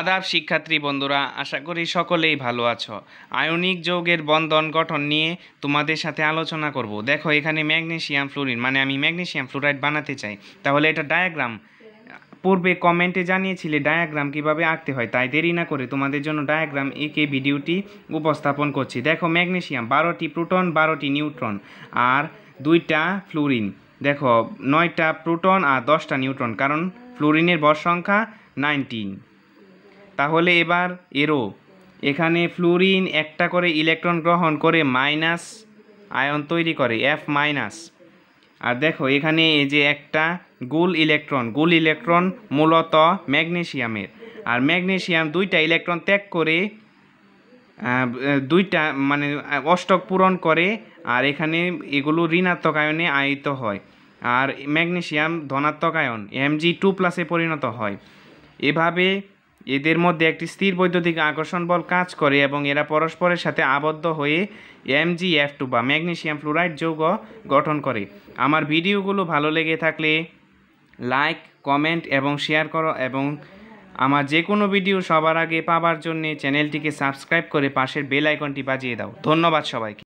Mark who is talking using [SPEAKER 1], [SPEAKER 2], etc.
[SPEAKER 1] আদাব শিক্ষার্থী বন্ধুরা আশা করি সকলেই ভালো আছো আয়নিক যৌগের বন্ধন গঠন নিয়ে তোমাদের সাথে আলোচনা করব দেখো এখানে ম্যাগনেশিয়াম ফ্লোরিন মানে আমি ম্যাগনেশিয়াম ফ্লোরাইড বানাতে চাই তাহলে এটা ডায়াগ্রাম পূর্বে কমেন্টে জানিয়েছিলে ডায়াগ্রাম কিভাবে আঁকতে হয় তাই দেরি না করে তোমাদের জন্য ডায়াগ্রাম একে ভিডিওটি উপস্থাপন করছি দেখো ম্যাগনেশিয়াম বারোটি প্রোটন বারোটি নিউট্রন আর দুইটা ফ্লোরিন দেখো নয়টা প্রোটন আর দশটা নিউট্রন কারণ ফ্লোরিনের বর সংখ্যা নাইনটিন তাহলে এবার এরো এখানে ফ্লুরিন একটা করে ইলেকট্রন গ্রহণ করে মাইনাস আয়ন তৈরি করে এফ মাইনাস আর দেখো এখানে এই যে একটা গুল ইলেকট্রন গুল ইলেকট্রন মূলত ম্যাগনেশিয়ামের আর ম্যাগনেশিয়াম দুইটা ইলেকট্রন ত্যাগ করে দুইটা মানে অষ্টক পূরণ করে আর এখানে এগুলো ঋণাত্মক আয়নে আয়িত হয় আর ম্যাগনেশিয়াম ধনাত্মক আয়ন জি টু প্লাসে পরিণত হয় এভাবে এদের মধ্যে একটি স্থির বৈদ্যুতিক আকর্ষণ বল কাজ করে এবং এরা পরস্পরের সাথে আবদ্ধ হয়ে এম জি এফ টু বা ম্যাগনেশিয়াম ফ্লোরাইড যৌগ গঠন করে আমার ভিডিওগুলো ভালো লেগে থাকলে লাইক কমেন্ট এবং শেয়ার করো এবং আমার যে কোনো ভিডিও সবার আগে পাবার জন্য চ্যানেলটিকে সাবস্ক্রাইব করে পাশের বেল আইকনটি বাজিয়ে দাও ধন্যবাদ সবাইকে